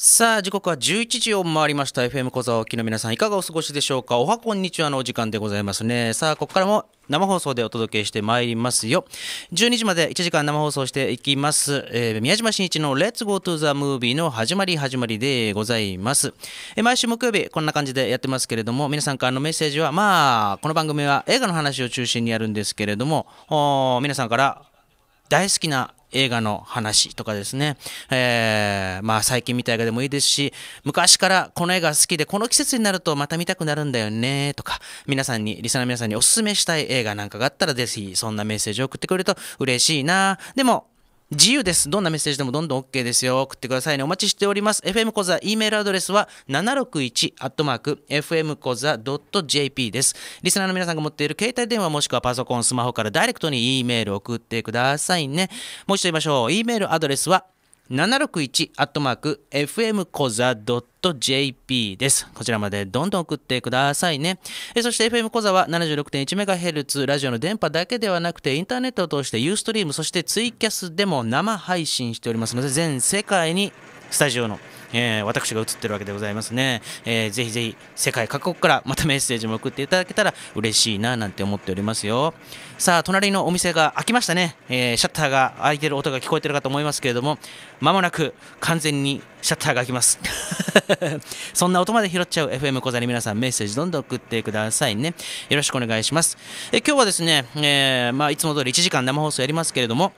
さあ、時刻は11時を回りました。FM 小沢沖の皆さん、いかがお過ごしでしょうか。おはこんにちはのお時間でございますね。さあ、ここからも生放送でお届けしてまいりますよ。12時まで1時間生放送していきます。えー、宮島真一の Let's Go to the Movie の始まり始まりでございます。えー、毎週木曜日、こんな感じでやってますけれども、皆さんからのメッセージは、まあ、この番組は映画の話を中心にやるんですけれども、皆さんから大好きな映画の話とかですね、えー、まあ最近見た映画でもいいですし、昔からこの映画好きで、この季節になるとまた見たくなるんだよねとか、皆さんに、リスナーの皆さんにおすすめしたい映画なんかがあったら、ぜひそんなメッセージを送ってくれると嬉しいな。でも、自由です。どんなメッセージでもどんどん OK ですよ。送ってくださいね。お待ちしております。FM コザ、E メールアドレスは761アットマーク、FM コザ .jp です。リスナーの皆さんが持っている携帯電話もしくはパソコン、スマホからダイレクトに E メール送ってくださいね。もう一度言いましょう。E メールアドレスは 761-FM コザ .jp です。こちらまでどんどん送ってくださいね。そして FM コザは 76.1MHz ラジオの電波だけではなくてインターネットを通して Ustream そしてツイキャスでも生配信しておりますので全世界にスタジオのえー、私が映ってるわけでございますね、えー、ぜひぜひ世界各国からまたメッセージも送っていただけたら嬉しいななんて思っておりますよさあ隣のお店が開きましたね、えー、シャッターが開いてる音が聞こえてるかと思いますけれどもまもなく完全にシャッターが開きます そんな音まで拾っちゃう FM 小座に皆さんメッセージどんどん送ってくださいねよろしくお願いしますえ今日はですね、えまあ、いつも通り1時間生放送やりますけれども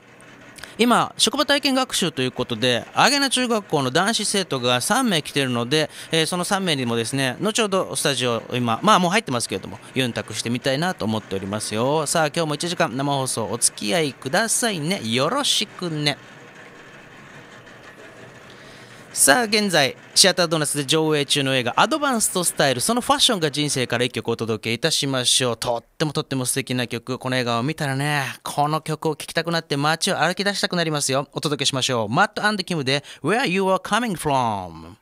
今、職場体験学習ということで、アゲナ中学校の男子生徒が3名来ているので、えー、その3名にもですね、後ほどスタジオ、今、まあもう入ってますけれども、ユンタクしてみたいなと思っておりますよ。さあ、今日も1時間生放送お付き合いくださいね。よろしくね。さあ現在シアタードーナツで上映中の映画「アドバンストスタイル」そのファッションが人生から1曲お届けいたしましょうとってもとっても素敵な曲この映画を見たらねこの曲を聴きたくなって街を歩き出したくなりますよお届けしましょうマットキムで「Where You Are Coming From」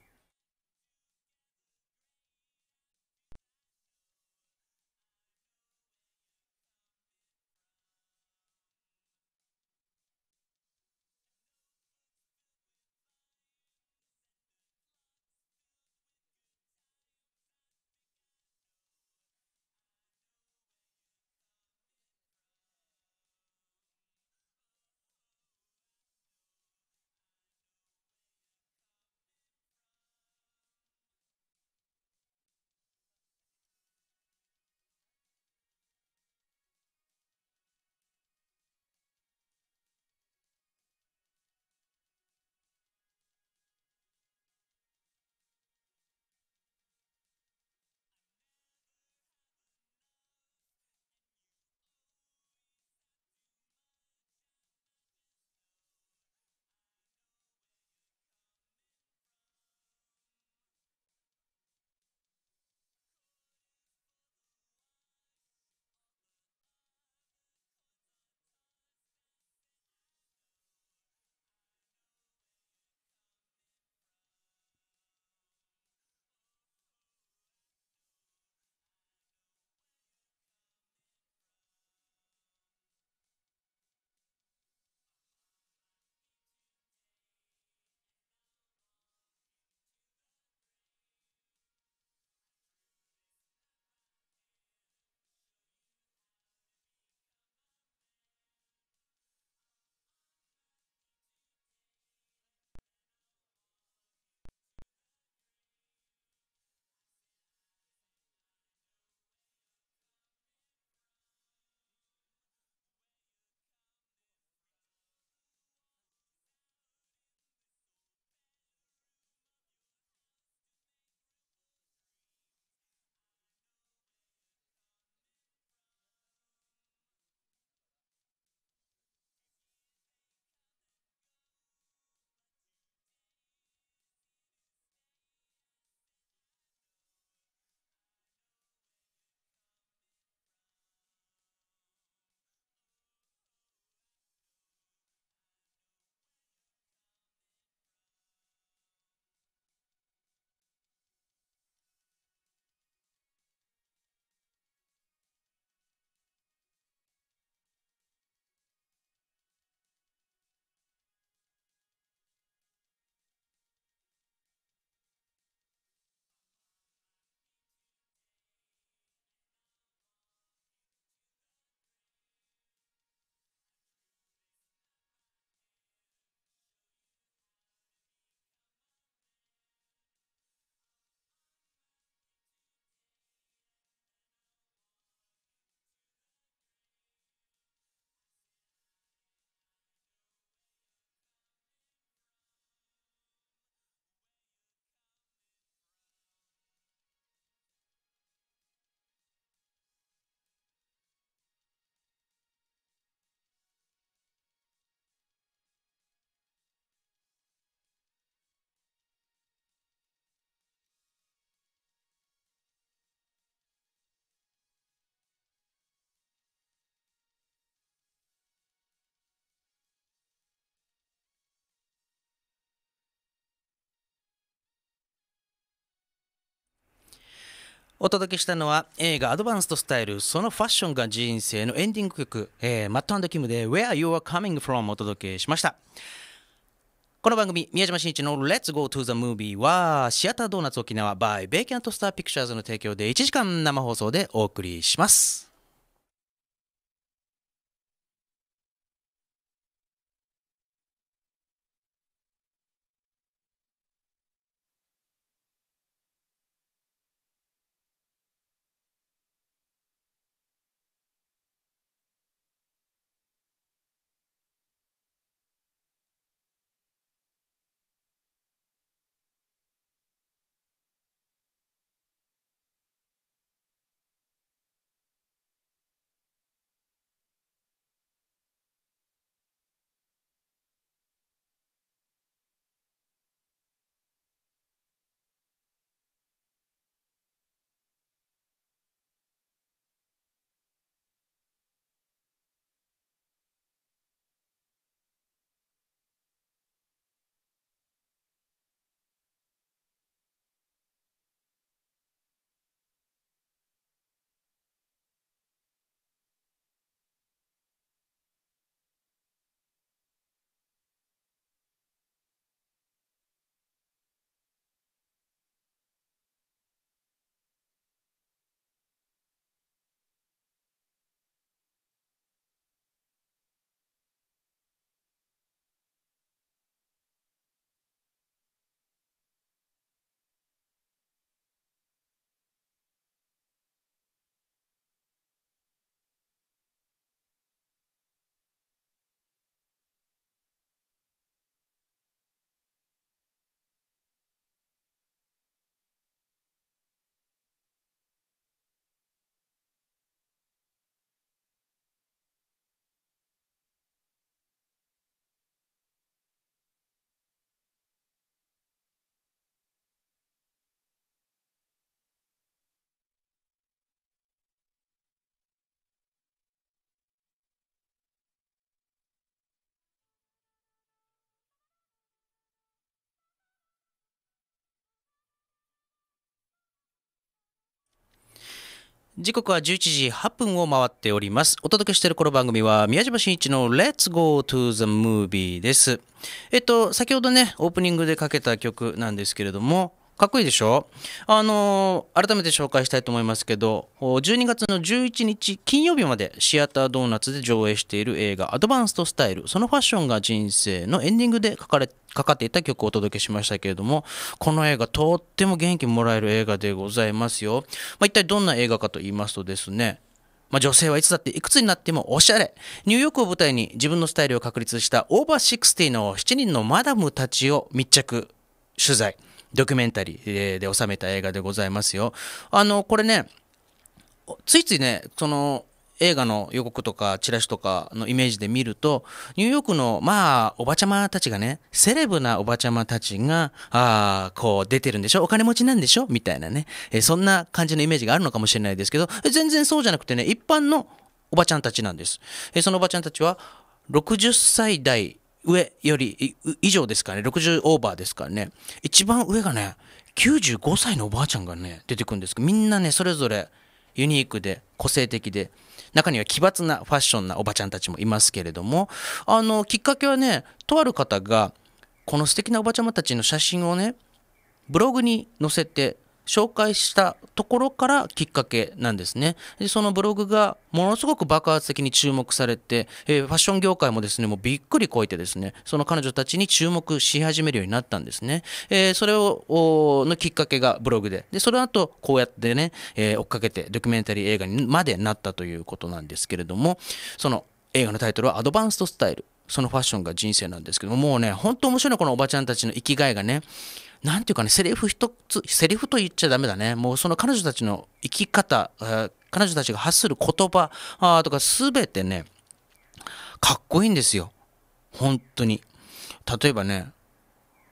お届けしたのは映画「アドバンストスタイル」そのファッションが人生のエンディング曲、えー、マットキムで「Where You Are Coming From」をお届けしましたこの番組宮島真一の「Let's Go to the Movie は」シアタードーナツ沖縄 by ベイキャントスターピクチャーズの提供で1時間生放送でお送りします時刻は11時8分を回っております。お届けしているこの番組は宮島真一の Let's Go to the Movie です。えっと、先ほどね、オープニングでかけた曲なんですけれども、かっこいいでしょあのー、改めて紹介したいと思いますけど、12月の11日金曜日までシアタードーナツで上映している映画アドバンストスタイル、そのファッションが人生のエンディングで書かれ、かかっていた曲をお届けしましたけれども、この映画とっても元気もらえる映画でございますよ。まあ、一体どんな映画かと言いますとですね、まあ、女性はいつだっていくつになってもおしゃれ。ニューヨークを舞台に自分のスタイルを確立したオーバーシクスティの7人のマダムたちを密着取材。ドキュメンタリーで収めた映画でございますよ。あの、これね、ついついね、その、映画の予告とかチラシとかのイメージで見ると、ニューヨークの、まあ、おばちゃまたちがね、セレブなおばちゃまたちが、ああ、こう出てるんでしょお金持ちなんでしょみたいなね、えー、そんな感じのイメージがあるのかもしれないですけど、全然そうじゃなくてね、一般のおばちゃんたちなんです。えー、そのおばちゃんたちは、60歳代上より以上ですかね60オーバーですからね一番上がね95歳のおばあちゃんがね出てくるんですけどみんなねそれぞれユニークで個性的で中には奇抜なファッションなおばちゃんたちもいますけれどもあのきっかけはねとある方がこの素敵なおばちゃまたちの写真をねブログに載せて紹介したところからきっかけなんですね。でそのブログがものすごく爆発的に注目されて、えー、ファッション業界もですね、もうびっくりこいてですね、その彼女たちに注目し始めるようになったんですね。えー、それを、のきっかけがブログで。で、その後、こうやってね、えー、追っかけてドキュメンタリー映画にまでなったということなんですけれども、その映画のタイトルはアドバンストスタイル。そのファッションが人生なんですけども、もうね、本当面白いこのおばちゃんたちの生きがいがね、何ていうかねセリフ一つセリフと言っちゃだめだねもうその彼女たちの生き方、えー、彼女たちが発する言葉あとか全てねかっこいいんですよ本当に例えばね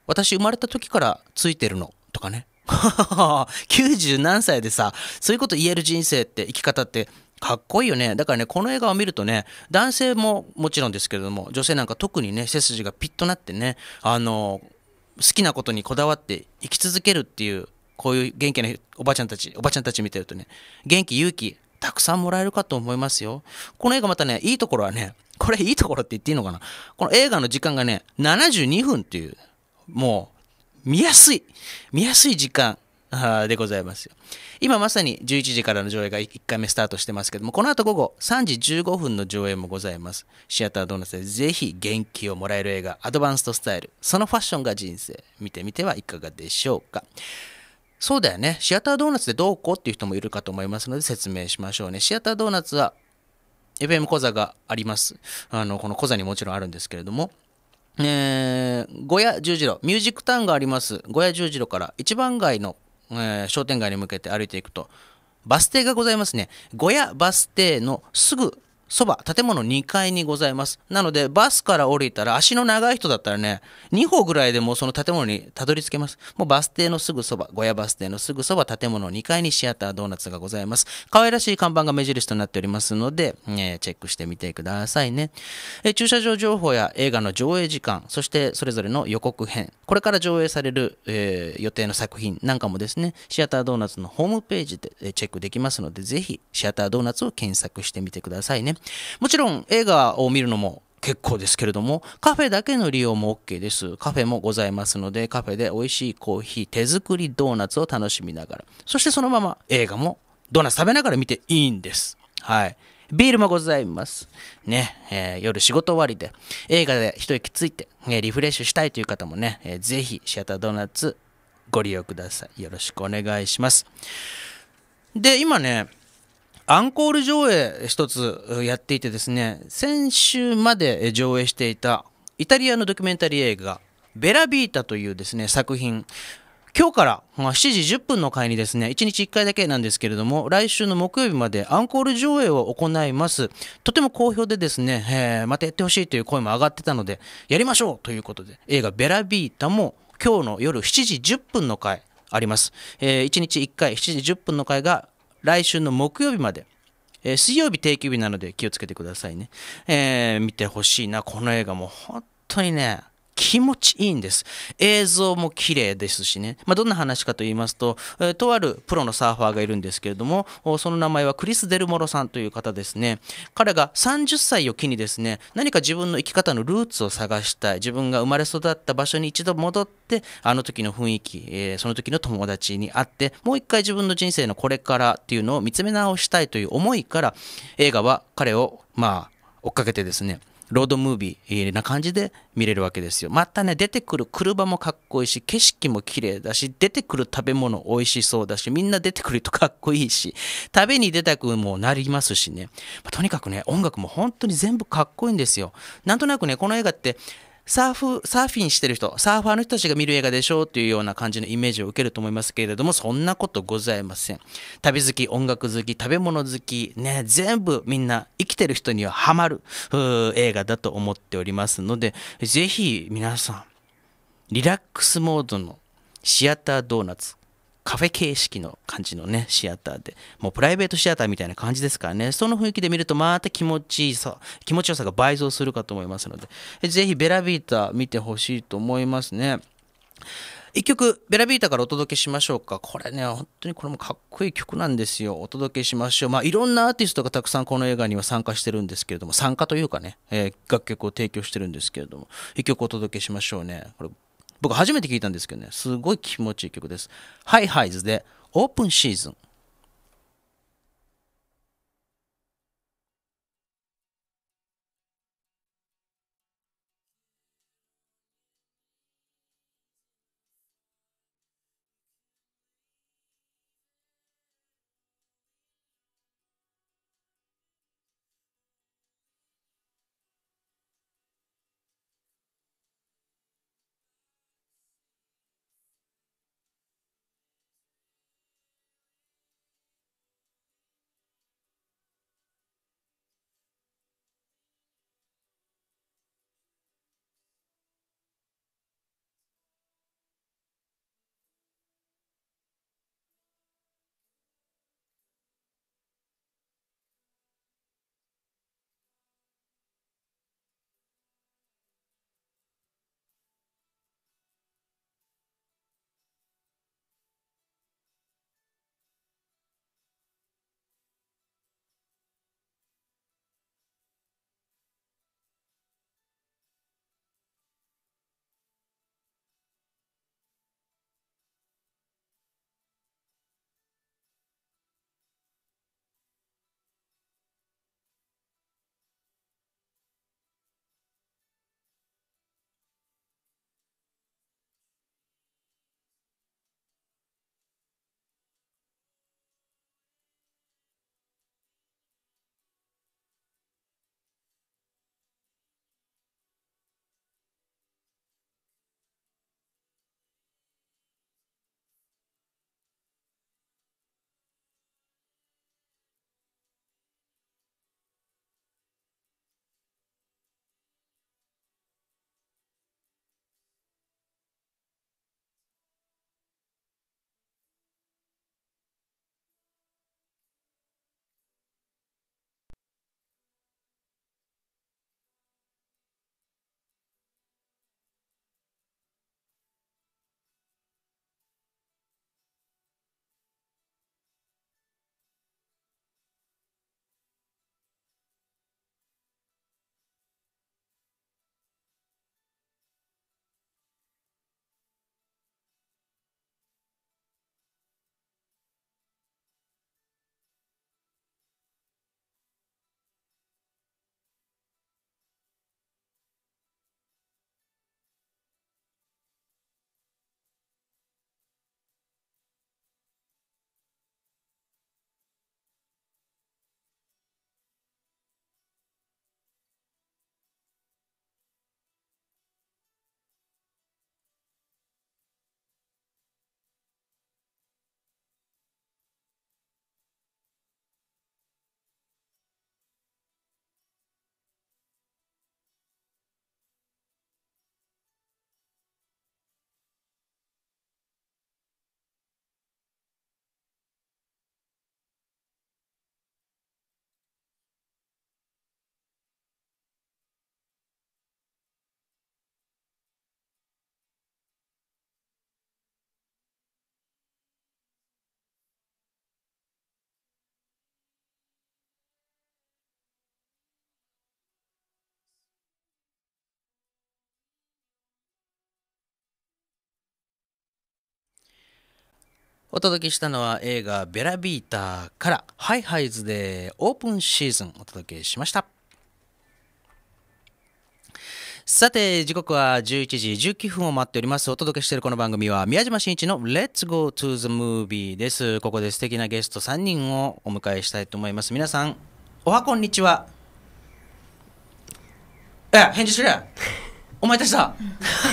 私生まれた時からついてるのとかね90 何歳でさそういうこと言える人生って生き方ってかっこいいよねだからねこの映画を見るとね男性ももちろんですけれども女性なんか特にね背筋がピッとなってねあのー好きなことにこだわって生き続けるっていう、こういう元気なおばちゃんたち、おばちゃんたち見てるとね、元気、勇気、たくさんもらえるかと思いますよ。この映画またね、いいところはね、これいいところって言っていいのかなこの映画の時間がね、72分っていう、もう、見やすい、見やすい時間。でございますよ。今まさに11時からの上映が1回目スタートしてますけども、この後午後3時15分の上映もございます。シアタードーナツでぜひ元気をもらえる映画、アドバンストスタイル、そのファッションが人生、見てみてはいかがでしょうか。そうだよね。シアタードーナツでどうこうっていう人もいるかと思いますので説明しましょうね。シアタードーナツは FM 小座があります。あの、この小座にもちろんあるんですけれども、えー、小屋十字路、ミュージックタウンがあります。小屋十字路から一番街のえー、商店街に向けて歩いていくとバス停がございますね。小屋バス停のすぐそば、建物2階にございます。なので、バスから降りたら、足の長い人だったらね、2歩ぐらいでもその建物にたどり着けます。もうバス停のすぐそば、小屋バス停のすぐそば、建物2階にシアタードーナツがございます。可愛らしい看板が目印となっておりますので、えー、チェックしてみてくださいね、え駐車場情報や映画の上映時間、そしてそれぞれの予告編、これから上映される、えー、予定の作品なんかもですね、シアタードーナツのホームページでチェックできますので、ぜひ、シアタードーナツを検索してみてくださいね。もちろん映画を見るのも結構ですけれども、カフェだけの利用も OK です。カフェもございますので、カフェで美味しいコーヒー、手作りドーナツを楽しみながら、そしてそのまま映画もドーナツ食べながら見ていいんです。はい。ビールもございます。ね、えー、夜仕事終わりで、映画で一息ついて、ね、リフレッシュしたいという方もね、えー、ぜひシアタードーナツご利用ください。よろしくお願いします。で、今ね、アンコール上映一つやっていてですね先週まで上映していたイタリアのドキュメンタリー映画「ベラビータ」というですね作品今日から7時10分の回にですね、1日1回だけなんですけれども、来週の木曜日までアンコール上映を行います。とても好評でですね、えー、またやってほしいという声も上がってたので、やりましょうということで、映画ベラビータも今日の夜7時10分の回あります。えー、1日1回7時10分の回が来週の木曜日まで、えー、水曜日定休日なので気をつけてくださいね、えー、見てほしいなこの映画も本当にね気持ちいいんです。映像も綺麗ですしね。まあ、どんな話かと言いますと、えー、とあるプロのサーファーがいるんですけれども、その名前はクリス・デルモロさんという方ですね。彼が30歳を機にですね、何か自分の生き方のルーツを探したい。自分が生まれ育った場所に一度戻って、あの時の雰囲気、えー、その時の友達に会って、もう一回自分の人生のこれからっていうのを見つめ直したいという思いから、映画は彼を、まあ、追っかけてですね、ロードムービーな感じで見れるわけですよ。またね、出てくる車もかっこいいし、景色も綺麗だし、出てくる食べ物美味しそうだし、みんな出てくるとかっこいいし、食べに出たくもなりますしね。まあ、とにかくね、音楽も本当に全部かっこいいんですよ。なんとなくね、この映画って、サーフ、サーフィンしてる人、サーファーの人たちが見る映画でしょうっていうような感じのイメージを受けると思いますけれども、そんなことございません。旅好き、音楽好き、食べ物好き、ね、全部みんな生きてる人にはハマる映画だと思っておりますので、ぜひ皆さん、リラックスモードのシアタードーナツ、カフェ形式の感じのね、シアターで、もうプライベートシアターみたいな感じですからね、その雰囲気で見るとまた気持ちいいさ、気持ちよさが倍増するかと思いますので、ぜひベラビータ見てほしいと思いますね。一曲、ベラビータからお届けしましょうか。これね、本当にこれもかっこいい曲なんですよ。お届けしましょう。まあ、いろんなアーティストがたくさんこの映画には参加してるんですけれども、参加というかね、えー、楽曲を提供してるんですけれども、一曲お届けしましょうね。これ、僕初めて聞いたんですけどね、すごい気持ちいい曲です。ハイハイズでオープンシーズン。お届けしたのは映画「ベラビーター」から「ハイハイズ」でオープンシーズンお届けしました。さて、時刻は11時19分を待っております。お届けしているこの番組は、宮島真一のレッツゴー o to the m o です。ここで素敵なゲスト3人をお迎えしたいと思います。皆さん、おはこんにちは。え、返事する お前たちだ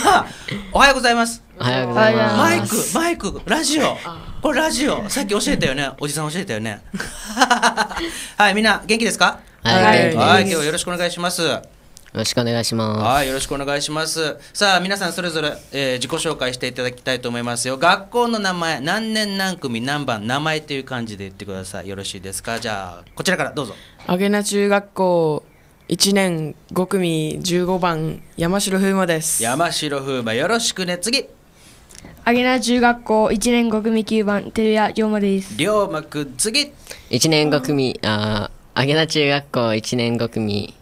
おはようございます。おはようございます。マイク、マイク、ラジオ。これラジオさっき教えたよねおじさん教えたよね はいみんな元気ですかはいはい今日はよろしくお願いしますよろしくお願いしますはいよろしくお願いしますさあ皆さんそれぞれ、えー、自己紹介していただきたいと思いますよ学校の名前何年何組何番名前という感じで言ってくださいよろしいですかじゃあこちらからどうぞあげな中学校1年5組15番山城風磨です山城風磨よろしくね次アゲナ中学校一年五組九番、照屋龍馬です。龍馬くん、次一年五組、あアゲナ中学校一年五組、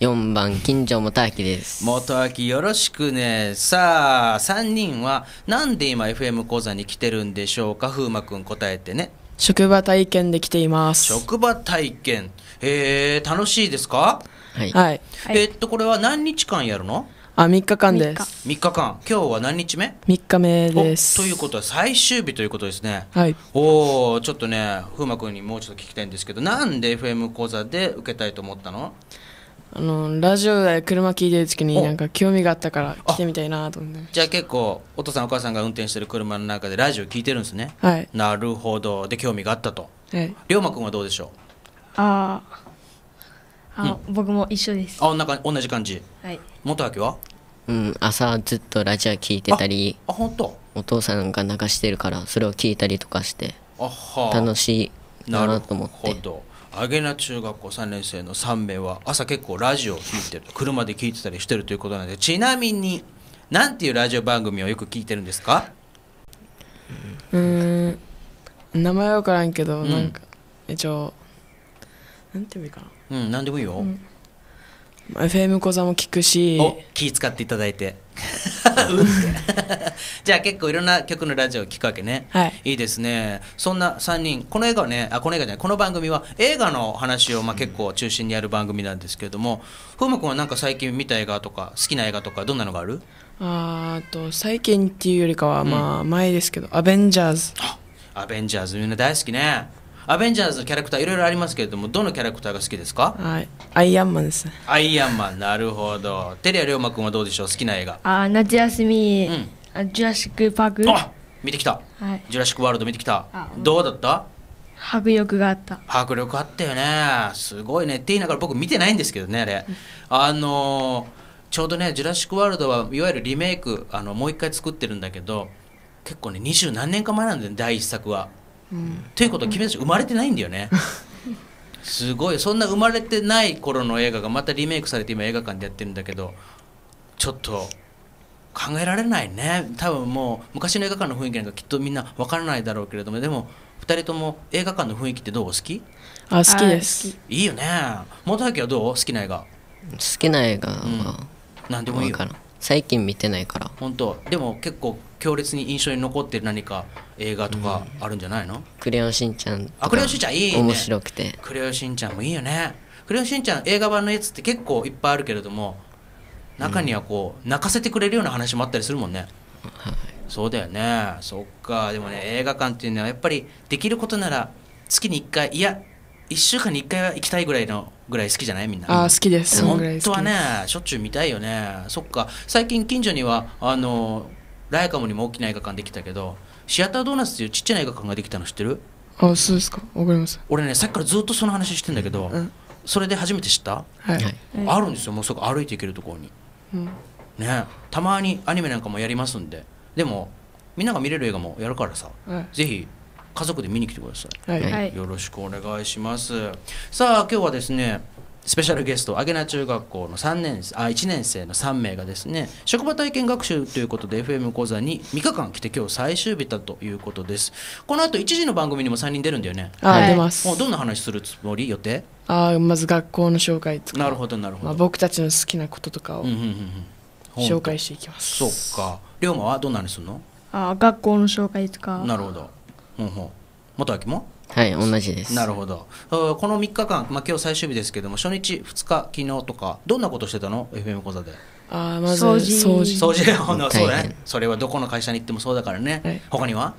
四番、金城元明です。元明、よろしくね。さあ、三人は、なんで今 FM 講座に来てるんでしょうか風磨くん答えてね。職場体験で来ています。職場体験。えー、楽しいですかはい。はい、えっと、これは何日間やるのあ、3日間です。三日間今日は何日目三日目です。ということは最終日ということですねはい。おおちょっとね風磨君にもうちょっと聞きたいんですけどなんで FM 講座で受けたいと思ったのあの、ラジオで車聞いてる時になんか興味があったから来てみたいなと思って。じゃあ結構お父さんお母さんが運転してる車の中でラジオ聞いてるんですねはい。なるほどで興味があったとはい。龍馬君はどうでしょうあああ、うん、僕も一緒ですあなんか同じ感じはい元明はうん朝ずっとラジオ聞いてたりあ本当お父さんが流してるからそれを聞いたりとかして楽しいななと思ってあげな中学校3年生の3名は朝結構ラジオを聞いてる車で聞いてたりしてるということなんでちなみになんていうラジオ番組をよく聞いてるんですかうん名前分からんけど、うん、なんか一応なんていうかなうん何でもいいよ、うん、FM 講座も聞くし気使っていただいて じゃあ結構いろんな曲のラジオを聴くわけね、はい、いいですねそんな3人この映画ねあこの映画じゃないこの番組は映画の話をまあ結構中心にやる番組なんですけれども風磨君はなんか最近見た映画とか好きな映画とかどんなのがあるあと最近っていうよりかはまあ前ですけど「うん、アベンジャーズ」アベンジャーズみんな大好きねアベンジャーズのキャラクターいろいろありますけれどもどのキャラクターが好きですかアイアンマンですアイアンマンなるほどテリア龍馬くんはどうでしょう好きな映画あ夏休み、うん、ジュラシック・パークあ見てきた、はい、ジュラシック・ワールド見てきたどうだった迫力があった迫力あったよねすごいねって言いながら僕見てないんですけどねあれ、うん、あのちょうどね「ジュラシック・ワールド」はいわゆるリメイクあのもう一回作ってるんだけど結構ね二十何年か前なんだよね第一作はということは君たち生まれてないんだよね。すごいそんな生まれてない頃の映画がまたリメイクされて今映画館でやってるんだけどちょっと考えられないね多分もう昔の映画館の雰囲気なんかきっとみんな分からないだろうけれどもでも2人とも映画館の雰囲気ってどう好きあ好きですいいよね元明はどう好きな映画好きな映画うん、何でもいいよかな最近見てないから本当でも結構強烈に印象に残ってる何か映画とかあるんじゃないの、クレヨンしんちゃんあクレヨンしんちゃんいいね面白くてクレヨンしんちゃんもいいよねクレヨンしんちゃん映画版のやつって結構いっぱいあるけれども中にはこう泣かせてくれるような話もあったりするもんね、はい、そうだよねそっかでもね映画館っていうのはやっぱりできることなら月に1回いや1週間に1回は行きたいぐらいのぐらい好きじゃないみんなあ好きです本当はねしょっちゅう見たいよねそっか最近近所にはあのライカムにも大きな映画館できたけどシアタードーナツっていうちっちゃな映画館ができたの知ってるあそうですかわかります俺ねさっきからずっとその話してんだけど、うん、それで初めて知った、はい、あるんですよもうそこ歩いていけるところに、うん、ねたまにアニメなんかもやりますんででもみんなが見れる映画もやるからさ、はい、ぜひ家族で見に来てください、はい、よろしくお願いしますさあ今日はですねスペシャルゲスト、アゲナ中学校の3年あ1年生の3名がですね、職場体験学習ということで FM 講座に3日間来て今日最終日だということです。この後1時の番組にも3人出るんだよね。あ、はい、出ます。もうどんな話するつもり予定あまず学校の紹介とか。なるほどなるほど。まあ、僕たちの好きなこととかを紹介していきます。うんうんうん、そっか。龍馬はどんな話するのあ学校の紹介とか。なるほど。ほうほう元秋もはい同じですなるほどこの3日間、まあ、今日最終日ですけども初日2日昨日とかどんなことしてたの FM 講座であまず掃除掃除掃除 そうねそれはどこの会社に行ってもそうだからね、はい、他には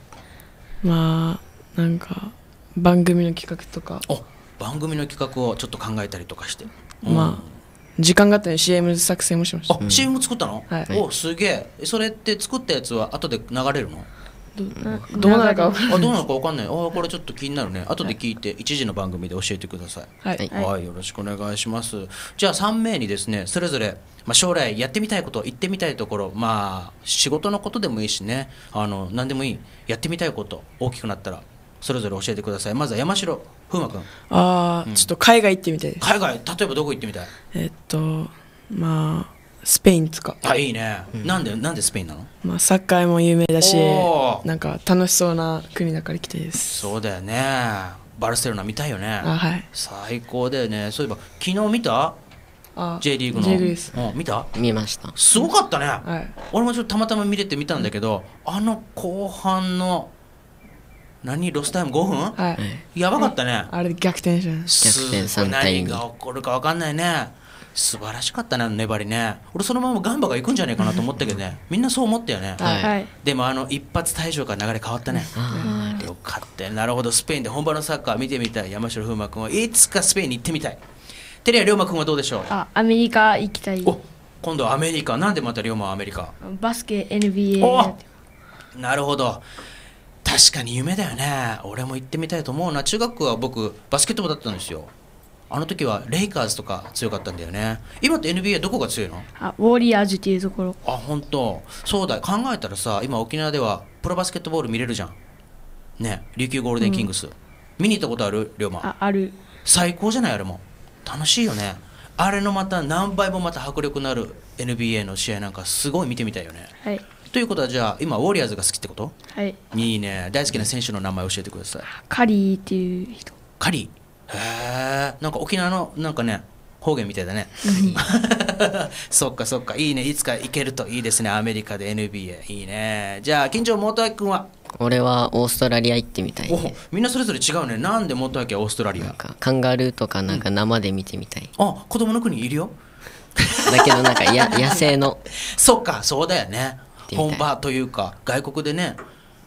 まあなんか番組の企画とかお番組の企画をちょっと考えたりとかして、うん、まあ時間があったの CM 作成もしましたあ、うん、CM 作ったの、はい、おすげえそれって作ったやつは後で流れるのどうなるか分かんないあどうなるかかんないあこれちょっと気になるね後で聞いて1時の番組で教えてくださいはいはいよろしくお願いしますじゃあ3名にですねそれぞれまあ、将来やってみたいこと行ってみたいところまあ仕事のことでもいいしねあの何でもいいやってみたいこと大きくなったらそれぞれ教えてくださいまずは山城風磨君ああ、うん、ちょっと海外行ってみたいです海外例えばどこ行ってみたいえっとまあスペインとかあいいね、うん、なんでなんでスペインなの、まあ、サッカーも有名だしなんか楽しそうな国だから来てですそうだよねバルセロナ見たいよねあ、はい、最高だよねそういえば昨日見たあ J リーグの、J うん、見た見ましたすごかったね、はい、俺もちょっとたまたま見れて見たんだけど、あの後半の何ロスタイム5分、はい、やばかったねあれ逆転しゃないす何が起こるか分かんないね素晴らしかったね粘りね俺そのままガンバが行くんじゃないかなと思ったけどねみんなそう思ったよね、はい、でもあの一発退場から流れ変わったね、よかったなるほどスペインで本場のサッカー見てみたい山城風磨君はいつかスペインに行ってみたいテレア龍馬君はどうでしょうあアメリカ行きたい今度はアメリカなんでまた龍馬はアメリカバスケ NBA なるほど確かに夢だよね俺も行ってみたいと思うな中学は僕バスケット部だったんですよあの時はレイカーズとか強かったんだよね今って NBA どこが強いのあウォリアーズっていうところあ本当そうだ考えたらさ今沖縄ではプロバスケットボール見れるじゃんね琉球ゴールデンキングス、うん、見に行ったことある龍馬あある最高じゃないあれも楽しいよねあれのまた何倍もまた迫力のある NBA の試合なんかすごい見てみたいよねはいということはじゃあ今ウォリアーズが好きってことはいいいね大好きな選手の名前教えてくださいカリーっていう人カリーへえんか沖縄のなんかね方言みたいだね、そっかそっかいいねいつか行けるといいですねアメリカで NBA いいねじゃあ近所元明君は俺はオーストラリア行ってみたい、ね、みんなそれぞれ違うねなんで元明はオーストラリアカンガルーとかなんか生で見てみたい、うん、あ子供の国いるよだけどなんかや 野生のそっかそうだよね本場というか外国でね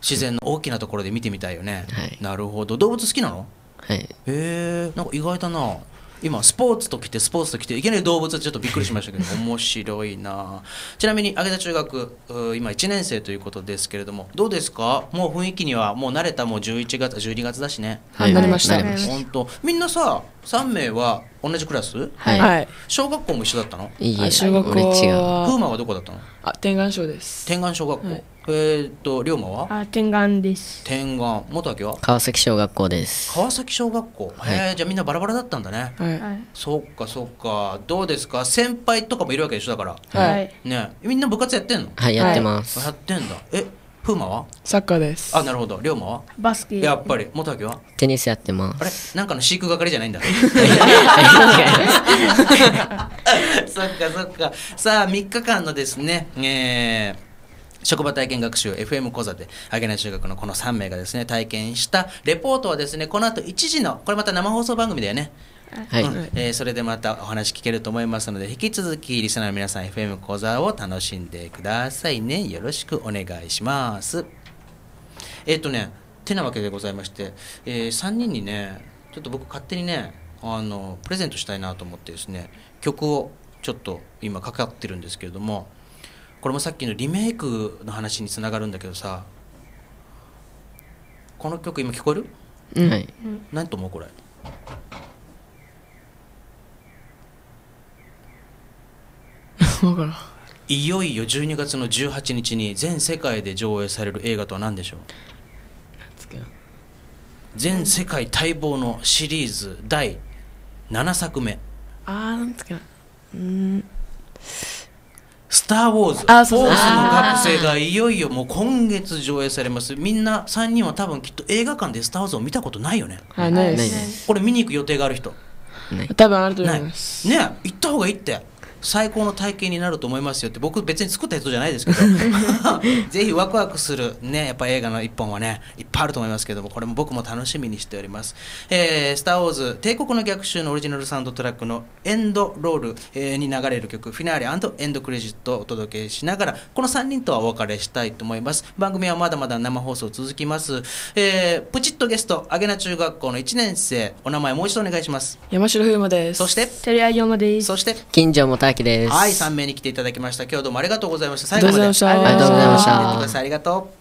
自然の大きなところで見てみたいよね、はい、なるほど動物好きなのはい、へえんか意外だな今スポーツときてスポーツときていきなり動物ちょっとびっくりしましたけど 面白いなちなみに上田中学今1年生ということですけれどもどうですかもう雰囲気にはもう慣れたもう11月12月だしねはい、慣れました本当みんなさ3名は同じクラスはい小学校も一緒だったのいいえ小学校はーマはどこだったのあ天眼小です天眼小学校、はいえっと龍馬はあ天眼です天眼元明は川崎小学校です川崎小学校へ、はい、えー、じゃあみんなバラバラだったんだねはいそっかそっかどうですか先輩とかもいるわけでしょだからはいねみんな部活やってんのはいやってますやってんだえ風まはサッカーですあなるほど龍馬はバスケやっぱり元明はテニスやってますあれなんかの飼育係じゃないんだ そっかそっかさあ3日間のですねえー、職場体験学習 FM 講座で揚げない中学のこの3名がですね体験したレポートはですねこの後1時のこれまた生放送番組だよねはい、うん、えー、それでまたお話聞けると思いますので引き続きリスナーの皆さん FM 講座を楽しんでくださいねよろしくお願いしますえっ、ー、とねてなわけでございまして、えー、3人にねちょっと僕勝手にねあのプレゼントしたいなと思ってですね曲をちょっと今かかってるんですけれどもこれもさっきのリメイクの話につながるんだけどさこの曲今聞こえる、うん、何と思うこれ分からんいよいよ12月の18日に全世界で上映される映画とは何でしょう全世界待望のシリーズ第7作目ああなんつかうんスター・ウォーズ、あそそうフォースの学生がいよいよもう今月上映されます。みんな3人は多分きっと映画館でスター・ウォーズを見たことないよね。はい、ないです。これ見に行く予定がある人。多分あると思います。ね行った方がいいって。最高の体験になると思いますよって僕別に作った人じゃないですけど ぜひワクワクするねやっぱ映画の一本はねいっぱいあると思いますけどもこれも僕も楽しみにしております「えー、スター・ウォーズ帝国の逆襲」のオリジナルサウンドトラックのエンドロール、えー、に流れる曲フィナーレエンドクレジットをお届けしながらこの3人とはお別れしたいと思います番組はまだまだ生放送続きます、えー、プチッとゲストアゲナ中学校の1年生お名前もう一度お願いします山城風磨ですそして照屋山ですそして金城も太明です。はい、三名に来ていただきました。今日どうもありがとうございました。最後までありがとうございました。ありがとうございました。ありがとう。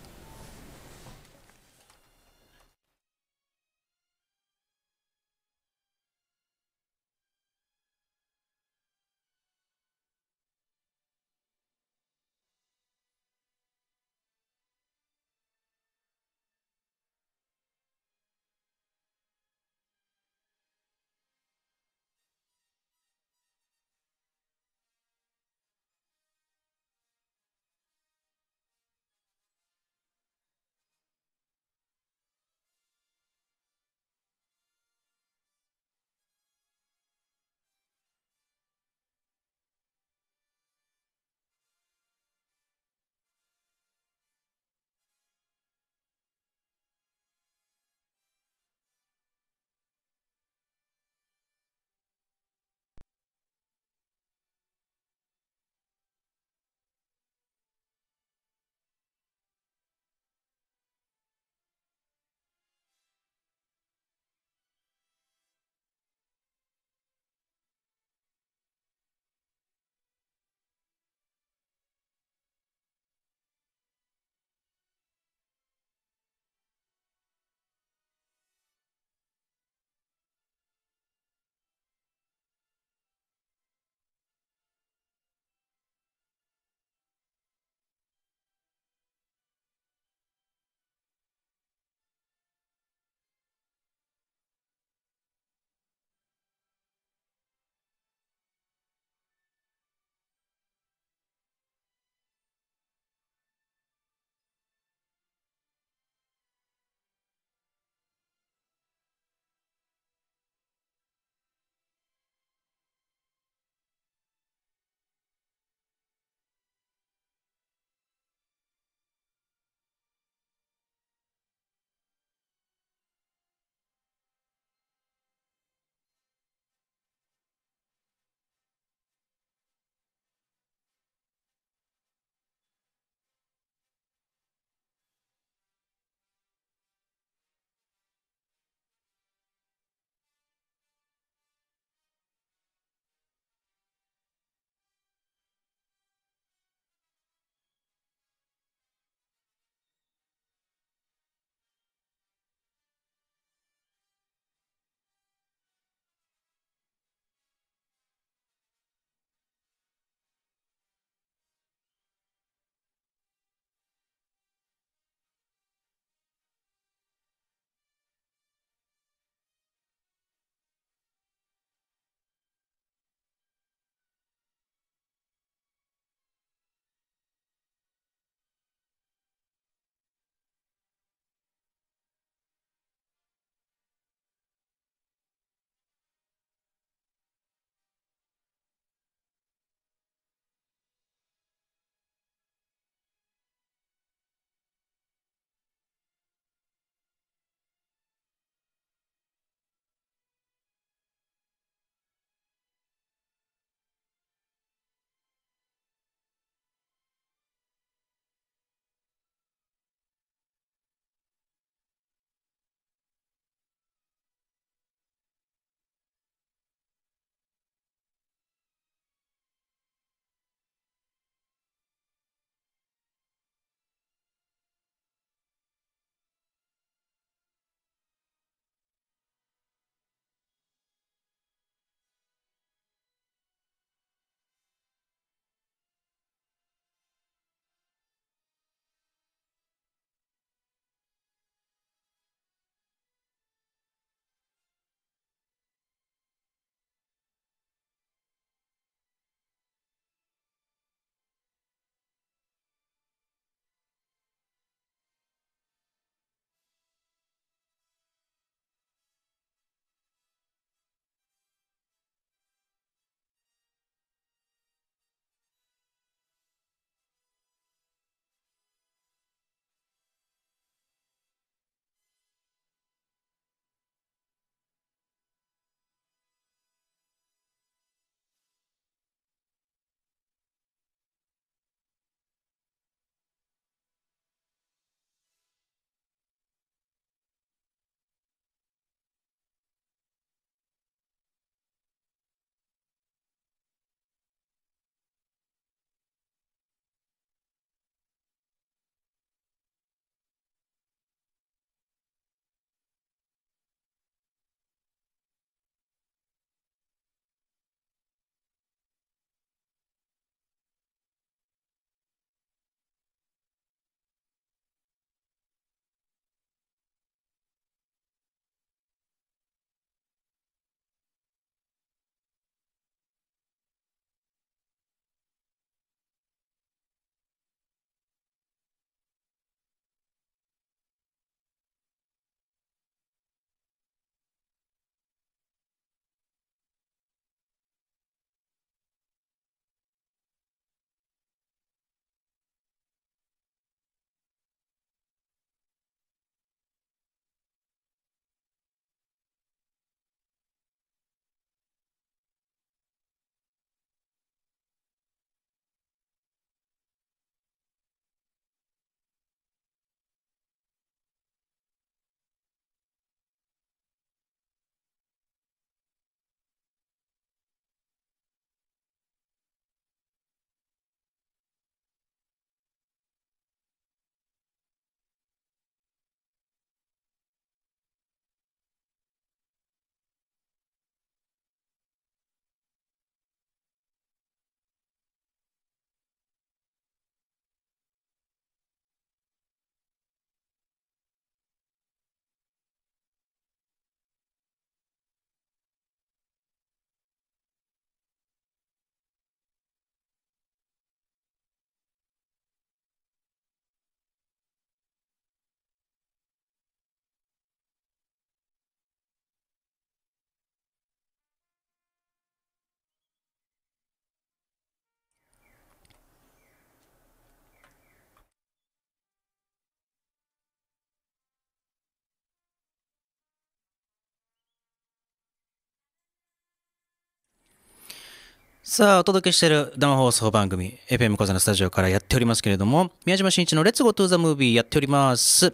さあ、お届けしている生放送番組、FM 小座のスタジオからやっておりますけれども、宮島真一のレッツゴートゥーザムービーやっております。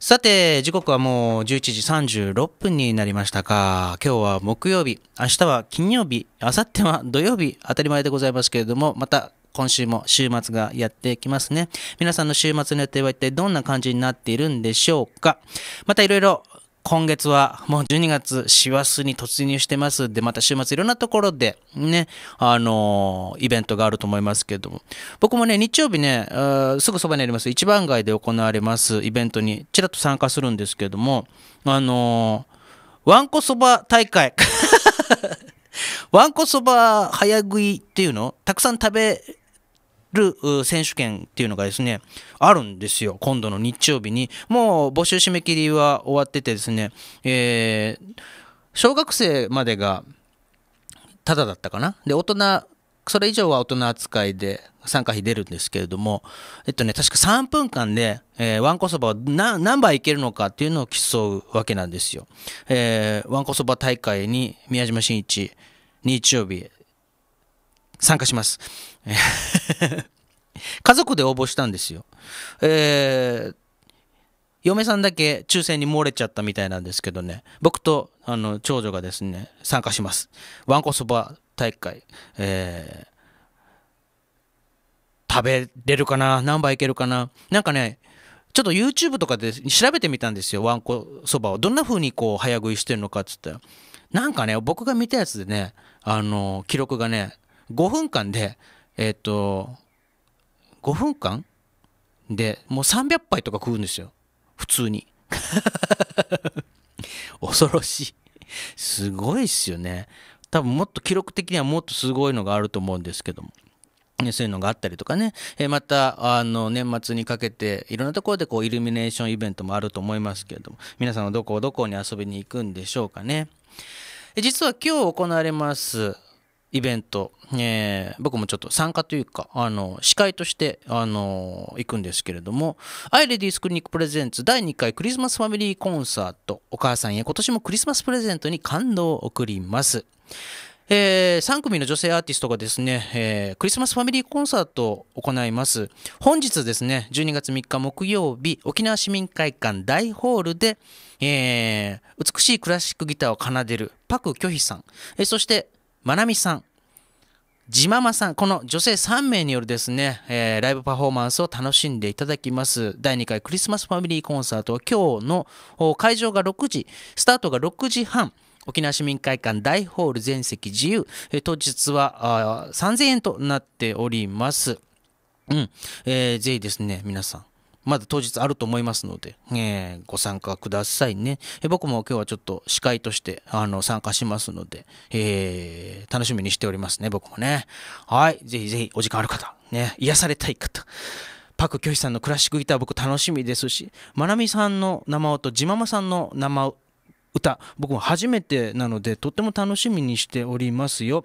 さて、時刻はもう11時36分になりましたか。今日は木曜日、明日は金曜日、明後日は土曜日、当たり前でございますけれども、また今週も週末がやってきますね。皆さんの週末の予定は一体どんな感じになっているんでしょうかまたいろいろ今月はもう12月、師走に突入してますで、また週末いろんなところでね、あのー、イベントがあると思いますけども、僕もね、日曜日ね、すぐそばにあります、一番街で行われますイベントにちらっと参加するんですけども、あのー、わんこそば大会。わんこそば早食いっていうのたくさん食べる選手権っていうのがですねあるんですよ今度の日曜日にもう募集締め切りは終わっててですね、えー、小学生までがただだったかなで大人それ以上は大人扱いで参加費出るんですけれども、えっとね、確か3分間で、えー、わんこそばを何杯いけるのかっていうのを競うわけなんですよ。えー、わんこそば大会に宮島真一、日曜日、参加します。家族で応募したんですよ。えー、嫁さんだけ抽選に漏れちゃったみたいなんですけどね、僕とあの長女がですね、参加します。わんこそば大会。えー、食べれるかな何杯いけるかななんかね、ちょっと YouTube とかで調べてみたんですよ、わんこそばを。どんな風にこう早食いしてるのかっつったら。なんかね、僕が見たやつでね、あの、記録がね、5分間でえっ、ー、と5分間でもう300杯とか食うんですよ普通に 恐ろしいすごいっすよね多分もっと記録的にはもっとすごいのがあると思うんですけどもそういうのがあったりとかね、えー、またあの年末にかけていろんなところでこうイルミネーションイベントもあると思いますけれども皆さんはどこどこに遊びに行くんでしょうかね。実は今日行われますイベント、えー、僕もちょっと参加というか、あの、司会として、あの、行くんですけれども、アイレディースクリニックプレゼンツ第2回クリスマスファミリーコンサート、お母さんへ今年もクリスマスプレゼントに感動を送ります。えー、3組の女性アーティストがですね、えー、クリスマスファミリーコンサートを行います。本日ですね、12月3日木曜日、沖縄市民会館大ホールで、えー、美しいクラシックギターを奏でるパク・キョヒさん、えー、そして、まなみさん、じままさん、この女性3名によるですね、えー、ライブパフォーマンスを楽しんでいただきます。第2回クリスマスファミリーコンサートは今日の会場が6時、スタートが6時半。沖縄市民会館大ホール全席自由、え当日は3000円となっております。うん、えー、ぜひですね、皆さん、まだ当日あると思いますので、えー、ご参加くださいね、えー、僕も今日はちょっと司会としてあの参加しますので、えー、楽しみにしておりますね、僕もね。はい、ぜひぜひお時間ある方、ね、癒されたい方。パク・キョヒさんのクラシックギター僕楽しみですし、まなみさんの生音、ジママさんの生歌、僕も初めてなので、とっても楽しみにしておりますよ。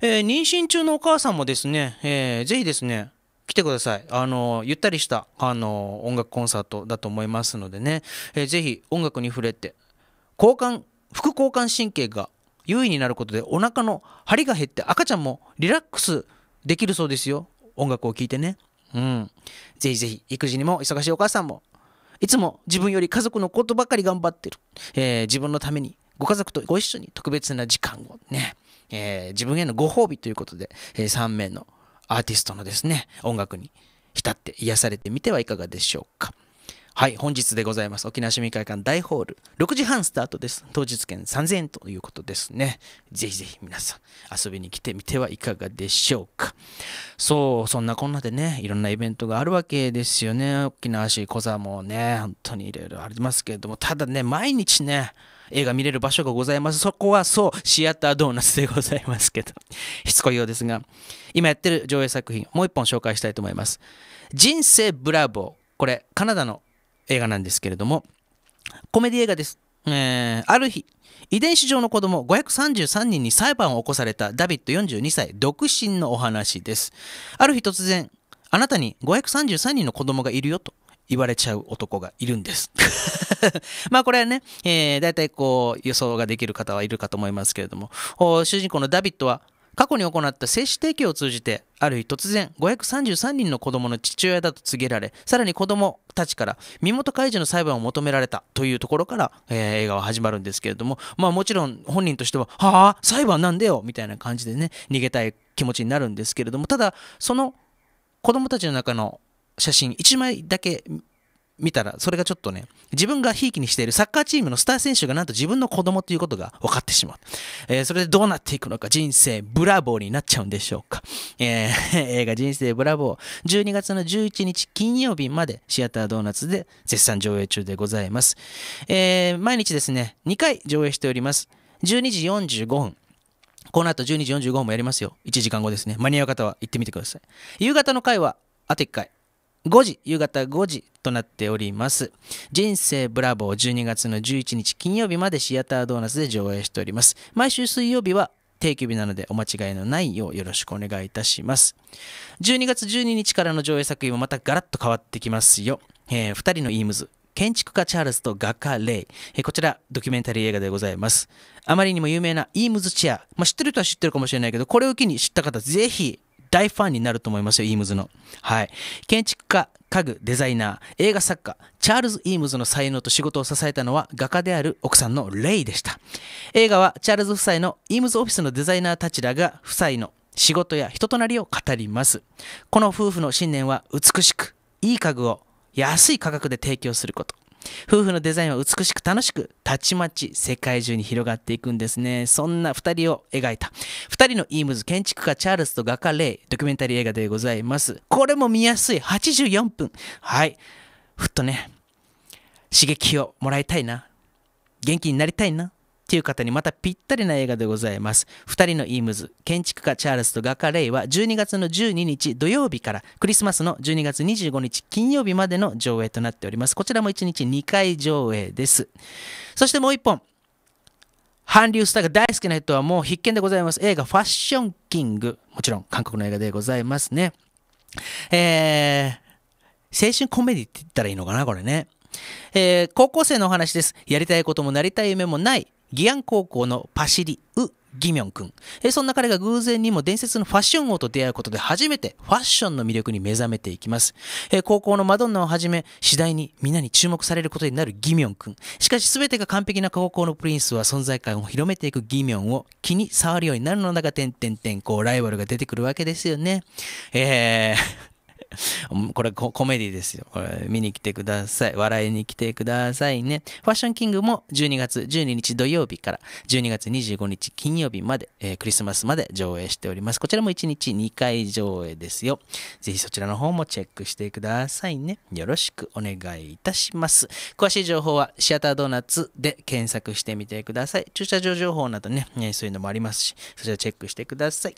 えー、妊娠中のお母さんもですね、えー、ぜひですね、来てください。あの、ゆったりした、あの、音楽コンサートだと思いますのでね、えー、ぜひ音楽に触れて、交換、副交感神経が優位になることで、お腹の張りが減って、赤ちゃんもリラックスできるそうですよ。音楽を聴いてね。うん。ぜひぜひ、育児にも忙しいお母さんも、いつも自分より家族のことばかり頑張ってる。えー、自分のために、ご家族とご一緒に特別な時間をね、えー、自分へのご褒美ということで、え3名のアーティストのですね、音楽に浸って癒されてみてはいかがでしょうか。はい、本日でございます。沖縄市民会館大ホール、6時半スタートです。当日券3000円ということですね。ぜひぜひ皆さん遊びに来てみてはいかがでしょうか。そう、そんなこんなでね、いろんなイベントがあるわけですよね。沖縄市小座もね、本当にいろいろありますけれども、ただね、毎日ね、映画見れる場所がございます。そこはそう、シアタードーナツでございますけど。しつこいようですが、今やってる上映作品、もう一本紹介したいと思います。人生ブラボー。これ、カナダの映画なんですけれども、コメディ映画です。えー、ある日、遺伝子上の子供533人に裁判を起こされたダビッド42歳、独身のお話です。ある日突然、あなたに533人の子供がいるよと言われちゃう男がいるんです まあこれはね、えー、大体こう予想ができる方はいるかと思いますけれども、主人公のダビッドは過去に行った精子提供を通じて、ある日突然533人の子供の父親だと告げられ、さらに子供たちから身元開示の裁判を求められたというところから、えー、映画は始まるんですけれども、まあもちろん本人としては、はあ、裁判なんだよみたいな感じでね、逃げたい気持ちになるんですけれども、ただ、その子供たちの中の写真1枚だけ見たら、それがちょっとね、自分がひいきにしているサッカーチームのスター選手がなんと自分の子供ということが分かってしまう。えー、それでどうなっていくのか、人生ブラボーになっちゃうんでしょうか。えー、映画人生ブラボー、12月の11日金曜日までシアタードーナツで絶賛上映中でございます。えー、毎日ですね、2回上映しております。12時45分。この後12時45分もやりますよ。1時間後ですね。間に合う方は行ってみてください。夕方の回はあと1回。5時、夕方5時となっております。人生ブラボー12月の11日金曜日までシアタードーナツで上映しております。毎週水曜日は定休日なのでお間違いのないようよろしくお願いいたします。12月12日からの上映作品もまたガラッと変わってきますよ。えー、2人のイームズ。建築家チャールズと画家レイ、えー、こちらドキュメンタリー映画でございます。あまりにも有名なイームズチェア。まあ、知ってる人は知ってるかもしれないけど、これを機に知った方ぜひ大ファンになると思いますよ、イームズの。はい。建築家、家具、デザイナー、映画作家、チャールズ・イームズの才能と仕事を支えたのは画家である奥さんのレイでした。映画はチャールズ夫妻のイームズオフィスのデザイナーたちらが夫妻の仕事や人となりを語ります。この夫婦の信念は美しく、いい家具を安い価格で提供すること。夫婦のデザインは美しく楽しく、たちまち世界中に広がっていくんですね。そんな2人を描いた。2人のイームズ、建築家チャールズと画家レイ、ドキュメンタリー映画でございます。これも見やすい。84分。はい。ふっとね、刺激をもらいたいな。元気になりたいな。という方にまたぴったりな映画でございます。2人のイームズ、建築家チャールズと画家レイは12月の12日土曜日からクリスマスの12月25日金曜日までの上映となっております。こちらも1日2回上映です。そしてもう1本。韓流スターが大好きな人はもう必見でございます。映画ファッションキング。もちろん韓国の映画でございますね。えー、青春コメディって言ったらいいのかなこれね。えー、高校生のお話です。やりたいこともなりたい夢もない。義安高校のパシリ・ウ・ギミョン君、えそんな彼が偶然にも伝説のファッション王と出会うことで初めてファッションの魅力に目覚めていきます、え高校のマドンナをはじめ次第に皆に注目されることになるギミョン君しかし全てが完璧な高校のプリンスは存在感を広めていくギミョンを気に触るようになるのだが点々点こうライバルが出てくるわけですよねえー これコメディですよ。これ見に来てください。笑いに来てくださいね。ファッションキングも12月12日土曜日から12月25日金曜日まで、えー、クリスマスまで上映しております。こちらも1日2回上映ですよ。ぜひそちらの方もチェックしてくださいね。よろしくお願いいたします。詳しい情報はシアタードーナツで検索してみてください。駐車場情報などね、そういうのもありますし、そちらチェックしてください。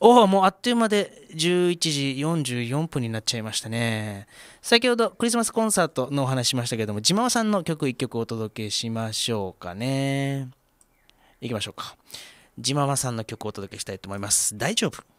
おお、もうあっという間で11時44分になっちゃいましたね。先ほどクリスマスコンサートのお話しましたけども、自慢さんの曲1曲お届けしましょうかね。いきましょうか。自慢さんの曲をお届けしたいと思います。大丈夫。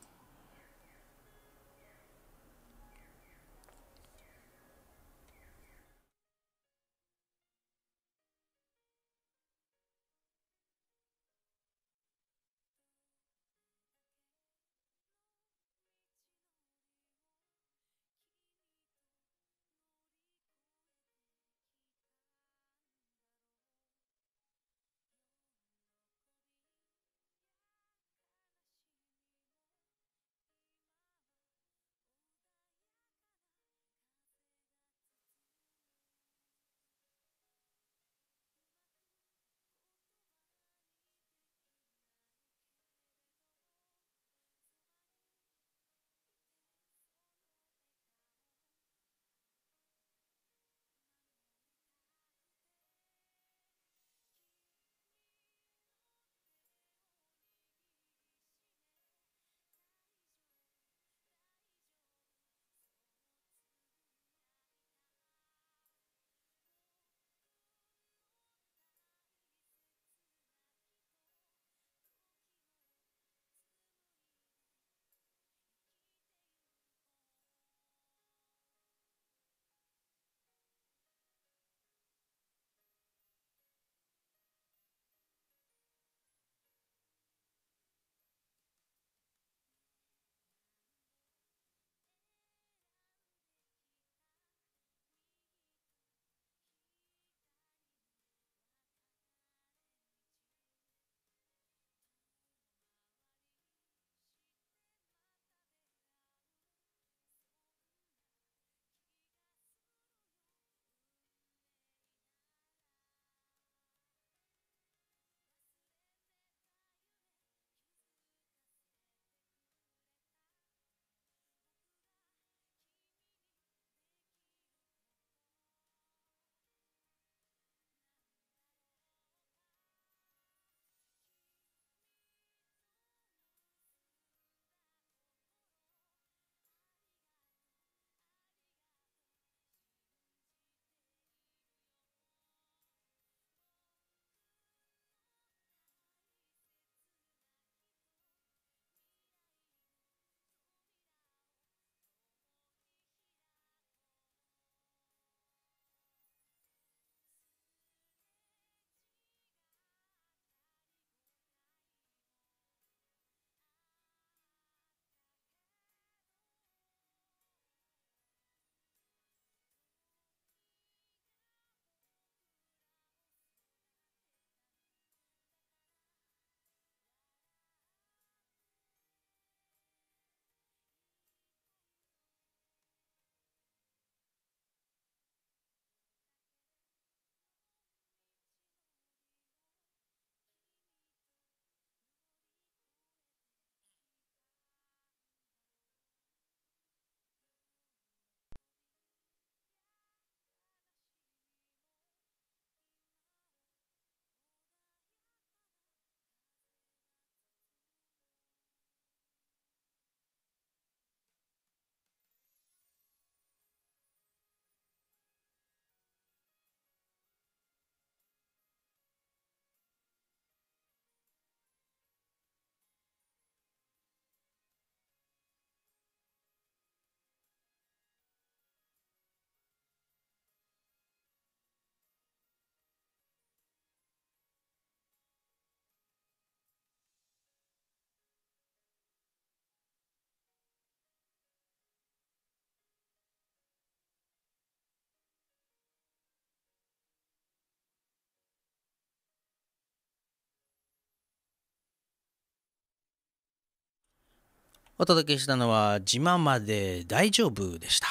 お届けしたのは「自慢まで大丈夫」でした。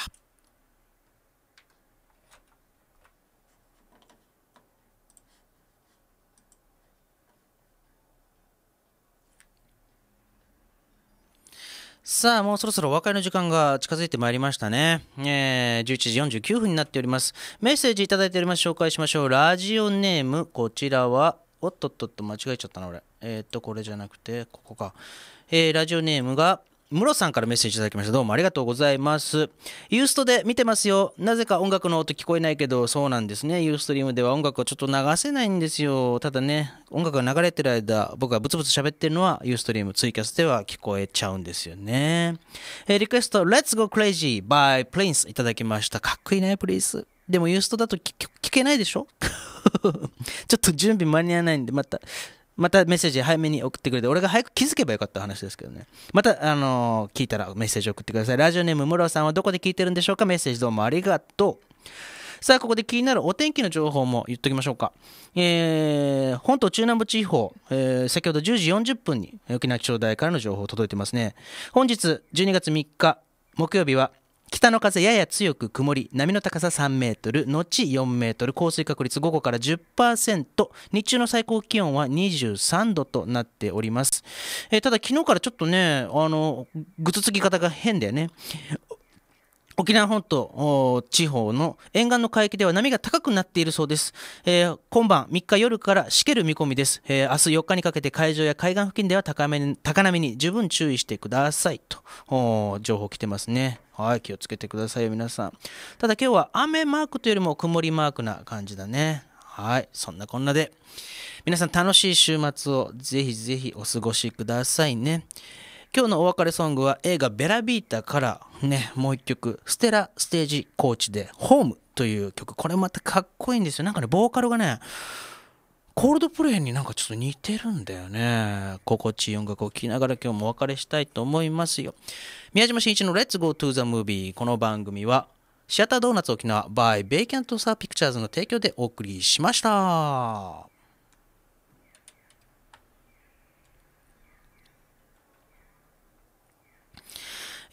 さあ、もうそろそろお別れの時間が近づいてまいりましたね。えー、11時49分になっております。メッセージいただいております。紹介しましょう。ラジオネーム、こちらは、おっとっとっと間違えちゃったな、俺。えー、っと、これじゃなくて、ここか。えー、ラジオネームが、ムロさんからメッセージいただきました。どうもありがとうございます。ユーストで見てますよ。なぜか音楽の音聞こえないけど、そうなんですね。ユーストリームでは音楽をちょっと流せないんですよ。ただね、音楽が流れてる間、僕がブツブツ喋ってるのは、ユーストリームツイキャスでは聞こえちゃうんですよね。えー、リクエスト、Let's Go Crazy by Prince いただきました。かっこいいね、プリンス。でもユーストだと聞けないでしょ ちょっと準備間に合わないんで、また。またメッセージ早めに送ってくれて、俺が早く気づけばよかった話ですけどね。また、あのー、聞いたらメッセージ送ってください。ラジオネーム、ムロさんはどこで聞いてるんでしょうかメッセージどうもありがとう。さあ、ここで気になるお天気の情報も言っておきましょうか。えー、本島中南部地方、えー、先ほど10時40分に沖縄気象台からの情報届いてますね。本日12月3日、木曜日は北の風やや強く曇り波の高さ3メートル後4メートル降水確率午後から10%日中の最高気温は23度となっております、えー、ただ昨日からちょっとねあのぐつつき方が変だよね沖縄本島地方の沿岸の海域では波が高くなっているそうです。えー、今晩3日夜からしける見込みです、えー、明日4日にかけて海上や海岸付近では高め高波に十分注意してくださいと情報来てますね。はい、気をつけてくださいよ皆さん。ただ今日は雨マークというよりも曇りマークな感じだね。はい、そんなこんなで皆さん楽しい週末をぜひぜひお過ごしくださいね。今日のお別れソングは映画「ベラビータ」からねもう1曲「ステラ・ステージ・コーチ」で「ホーム」という曲これまたかっこいいんですよなんかねボーカルがねコールドプレイになんかちょっと似てるんだよね。心地いい音楽を聴きながら今日もお別れしたいと思いますよ。宮島真一のレッツ・ゴー・トゥ・ザ・ムービー」この番組は、シアタードーナツ沖縄 by ベイキャントサーピクチャーズの提供でお送りしました。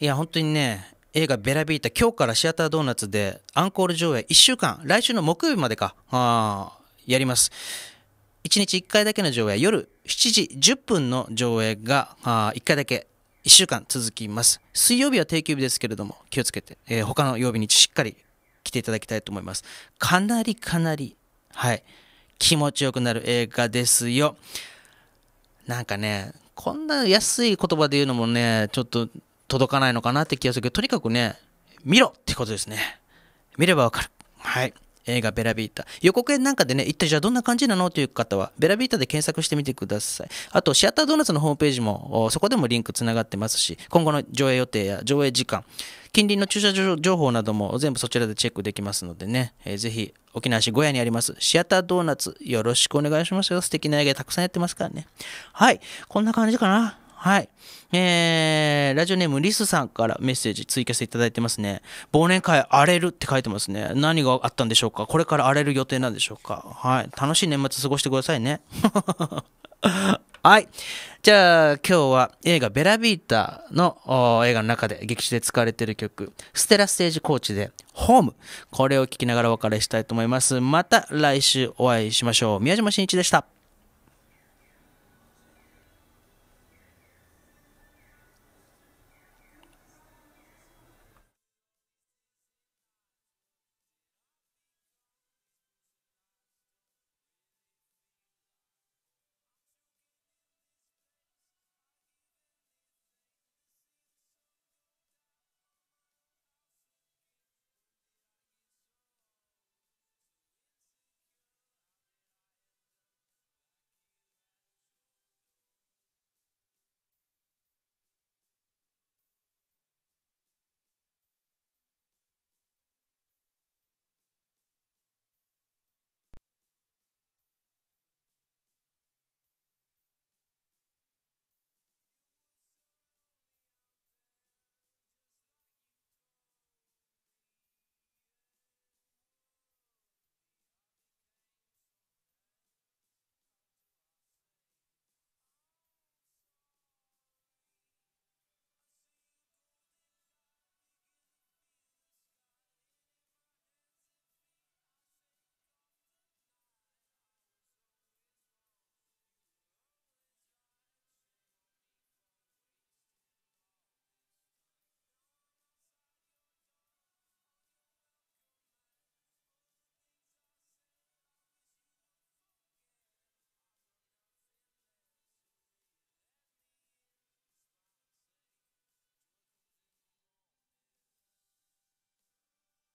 いや、本当にね、映画ベラビータ、今日からシアタードーナツでアンコール上映1週間、来週の木曜日までか、あやります。1日1回だけの上映、夜7時10分の上映があ1回だけ、1週間続きます。水曜日は定休日ですけれども、気をつけて、えー、他の曜日にしっかり来ていただきたいと思います。かなりかなり、はい、気持ちよくなる映画ですよ。なんかね、こんな安い言葉で言うのもね、ちょっと届かないのかなって気がするけど、とにかくね、見ろってことですね。見ればわかる。はい。映画ベラビータ。予告編なんかでね、一体じゃあどんな感じなのという方は、ベラビータで検索してみてください。あと、シアタードーナツのホームページも、そこでもリンクつながってますし、今後の上映予定や上映時間、近隣の駐車場情報なども全部そちらでチェックできますのでね、えー、ぜひ、沖縄市小屋にあります、シアタードーナツ、よろしくお願いしますよ。素敵な映画たくさんやってますからね。はい、こんな感じかな。はい。えー、ラジオネームリスさんからメッセージ追加していただいてますね。忘年会荒れるって書いてますね。何があったんでしょうかこれから荒れる予定なんでしょうかはい。楽しい年末過ごしてくださいね。はい。じゃあ、今日は映画ベラビータの映画の中で劇中で使われている曲、ステラステージコーチでホーム。これを聴きながらお別れしたいと思います。また来週お会いしましょう。宮島真一でした。